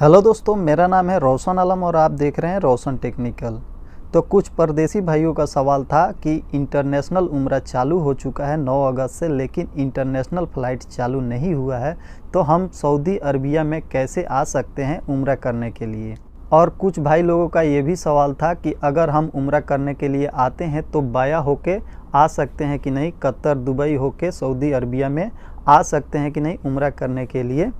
hello दोस्तों मेरा नाम है रोशन आलम और आप देख रहे हैं रोशन टेक्निकल तो कुछ परदेसी भाइयों का सवाल था कि इंटरनेशनल उम्र चालू हो चुका है 9 अगस्त से लेकिन इंटरनेशनल फ़्लाइट चालू नहीं हुआ है तो हम सऊदी अरबिया में कैसे आ सकते हैं उम्र करने के लिए और कुछ भाई लोगों का ये भी सवाल था कि अगर हम उम्र करने के लिए आते हैं तो बाया होके आ सकते हैं कि नहीं कतर दुबई होके सऊदी अरबिया में आ सकते हैं कि नहीं उम्र करने के लिए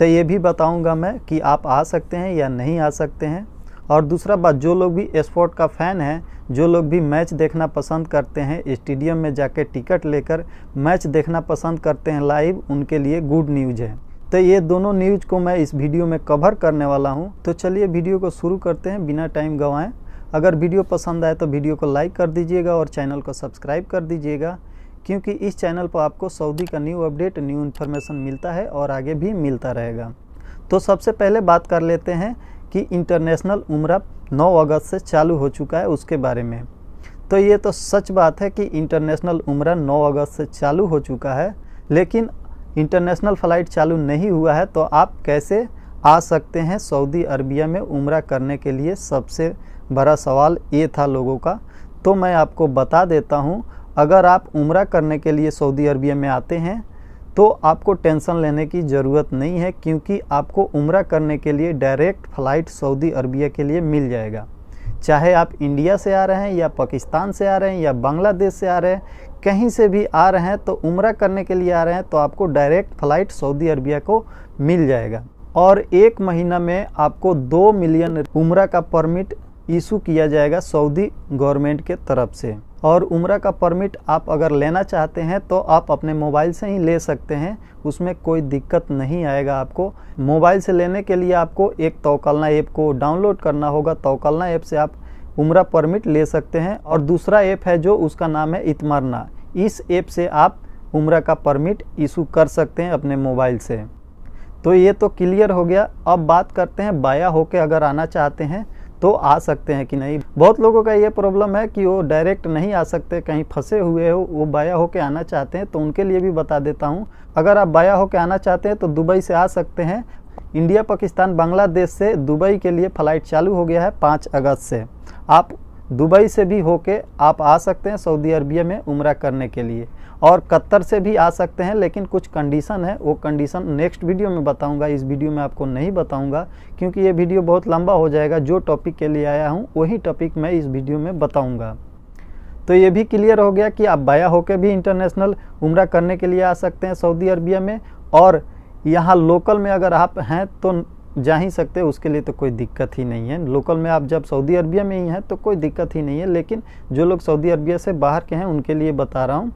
तो ये भी बताऊंगा मैं कि आप आ सकते हैं या नहीं आ सकते हैं और दूसरा बात जो लोग भी स्पोर्ट का फ़ैन हैं जो लोग भी मैच देखना पसंद करते हैं स्टेडियम में जाके टिकट लेकर मैच देखना पसंद करते हैं लाइव उनके लिए गुड न्यूज़ है तो ये दोनों न्यूज़ को मैं इस वीडियो में कवर करने वाला हूँ तो चलिए वीडियो को शुरू करते हैं बिना टाइम गंवाएँ अगर वीडियो पसंद आए तो वीडियो को लाइक कर दीजिएगा और चैनल को सब्सक्राइब कर दीजिएगा क्योंकि इस चैनल पर आपको सऊदी का न्यू अपडेट न्यू इन्फॉर्मेशन मिलता है और आगे भी मिलता रहेगा तो सबसे पहले बात कर लेते हैं कि इंटरनेशनल उम्र 9 अगस्त से चालू हो चुका है उसके बारे में तो ये तो सच बात है कि इंटरनेशनल उम्र 9 अगस्त से चालू हो चुका है लेकिन इंटरनेशनल फ़्लाइट चालू नहीं हुआ है तो आप कैसे आ सकते हैं सऊदी अरबिया में उम्र करने के लिए सबसे बड़ा सवाल ये था लोगों का तो मैं आपको बता देता हूँ अगर आप उम्र करने के लिए सऊदी अरबिया में आते हैं तो आपको टेंशन लेने की ज़रूरत नहीं है क्योंकि आपको उम्र करने के लिए डायरेक्ट फ़्लाइट सऊदी अरबिया के लिए मिल जाएगा चाहे आप इंडिया से आ रहे हैं या पाकिस्तान से आ रहे हैं या बांग्लादेश से आ रहे हैं कहीं से भी आ रहे हैं तो उम्र करने के लिए आ रहे हैं तो आपको डायरेक्ट फ़्लाइट सऊदी अरबिया को मिल जाएगा और एक महीना में आपको दो मिलियन उम्र का परमिट इशू किया जाएगा सऊदी गवर्नमेंट के तरफ से और उम्र का परमिट आप अगर लेना चाहते हैं तो आप अपने मोबाइल से ही ले सकते हैं उसमें कोई दिक्कत नहीं आएगा आपको मोबाइल से लेने के लिए आपको एक तोकलना ऐप को डाउनलोड करना होगा तोकलना ऐप से आप उम्र परमिट ले सकते हैं और दूसरा ऐप है जो उसका नाम है इतमरना इस ऐप से आप उम्र का परमिट इशू कर सकते हैं अपने मोबाइल से तो ये तो क्लियर हो गया अब बात करते हैं बाया होके अगर आना चाहते हैं तो आ सकते हैं कि नहीं बहुत लोगों का ये प्रॉब्लम है कि वो डायरेक्ट नहीं आ सकते कहीं फंसे हुए हो वो बाया होके आना चाहते हैं तो उनके लिए भी बता देता हूँ अगर आप बाया होके आना चाहते हैं तो दुबई से आ सकते हैं इंडिया पाकिस्तान बांग्लादेश से दुबई के लिए फ़्लाइट चालू हो गया है पाँच अगस्त से आप दुबई से भी होके आप आ सकते हैं सऊदी अरबिया में उम्र करने के लिए और कतर से भी आ सकते हैं लेकिन कुछ कंडीशन है वो कंडीशन नेक्स्ट वीडियो में बताऊंगा इस वीडियो में आपको नहीं बताऊंगा क्योंकि ये वीडियो बहुत लंबा हो जाएगा जो टॉपिक के लिए आया हूँ वही टॉपिक मैं इस वीडियो में बताऊँगा तो ये भी क्लियर हो गया कि आप बाया होकर भी इंटरनेशनल उम्र करने के लिए आ सकते हैं सऊदी अरबिया में और यहाँ लोकल में अगर आप हैं तो जा ही सकते उसके लिए तो कोई दिक्कत ही नहीं है लोकल में आप जब सऊदी अरबिया में ही हैं तो कोई दिक्कत ही नहीं है लेकिन जो लोग सऊदी अरबिया से बाहर के हैं उनके लिए बता रहा हूँ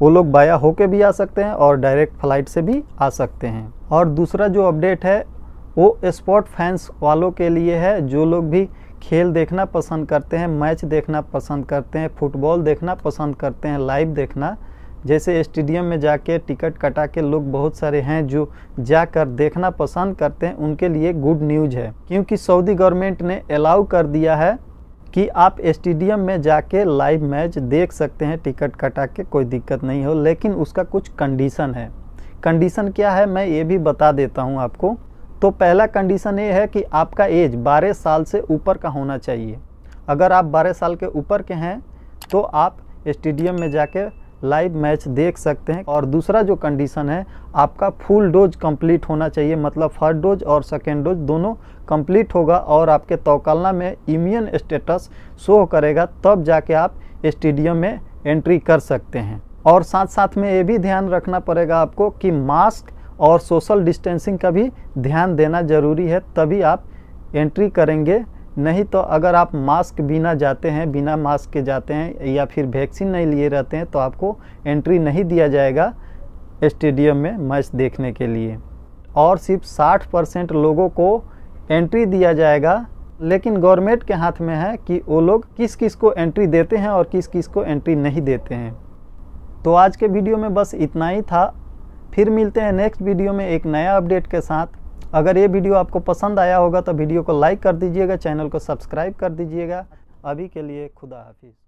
वो लोग बाया होके भी आ सकते हैं और डायरेक्ट फ्लाइट से भी आ सकते हैं और दूसरा जो अपडेट है वो स्पोर्ट फैंस वालों के लिए है जो लोग भी खेल देखना पसंद करते हैं मैच देखना पसंद करते हैं फुटबॉल देखना पसंद करते हैं लाइव देखना जैसे स्टेडियम में जाके टिकट कटा के लोग बहुत सारे हैं जो जाकर देखना पसंद करते हैं उनके लिए गुड न्यूज़ है क्योंकि सऊदी गवर्नमेंट ने अलाउ कर दिया है कि आप स्टेडियम में जाके लाइव मैच देख सकते हैं टिकट कटा के कोई दिक्कत नहीं हो लेकिन उसका कुछ कंडीशन है कंडीशन क्या है मैं ये भी बता देता हूँ आपको तो पहला कंडीशन ये है कि आपका एज 12 साल से ऊपर का होना चाहिए अगर आप 12 साल के ऊपर के हैं तो आप स्टेडियम में जाके लाइव मैच देख सकते हैं और दूसरा जो कंडीशन है आपका फुल डोज कंप्लीट होना चाहिए मतलब फर्स्ट डोज और सेकेंड डोज दोनों कंप्लीट होगा और आपके तोकलना में इम्यून स्टेटस शो करेगा तब जाके आप स्टेडियम में एंट्री कर सकते हैं और साथ साथ में ये भी ध्यान रखना पड़ेगा आपको कि मास्क और सोशल डिस्टेंसिंग का भी ध्यान देना ज़रूरी है तभी आप एंट्री करेंगे नहीं तो अगर आप मास्क बिना जाते हैं बिना मास्क के जाते हैं या फिर वैक्सीन नहीं लिए रहते हैं तो आपको एंट्री नहीं दिया जाएगा स्टेडियम में मैच देखने के लिए और सिर्फ 60 परसेंट लोगों को एंट्री दिया जाएगा लेकिन गवर्नमेंट के हाथ में है कि वो लोग किस किस को एंट्री देते हैं और किस किस को एंट्री नहीं देते हैं तो आज के वीडियो में बस इतना ही था फिर मिलते हैं नेक्स्ट वीडियो में एक नया अपडेट के साथ अगर ये वीडियो आपको पसंद आया होगा तो वीडियो को लाइक कर दीजिएगा चैनल को सब्सक्राइब कर दीजिएगा अभी के लिए खुदा हाफिज़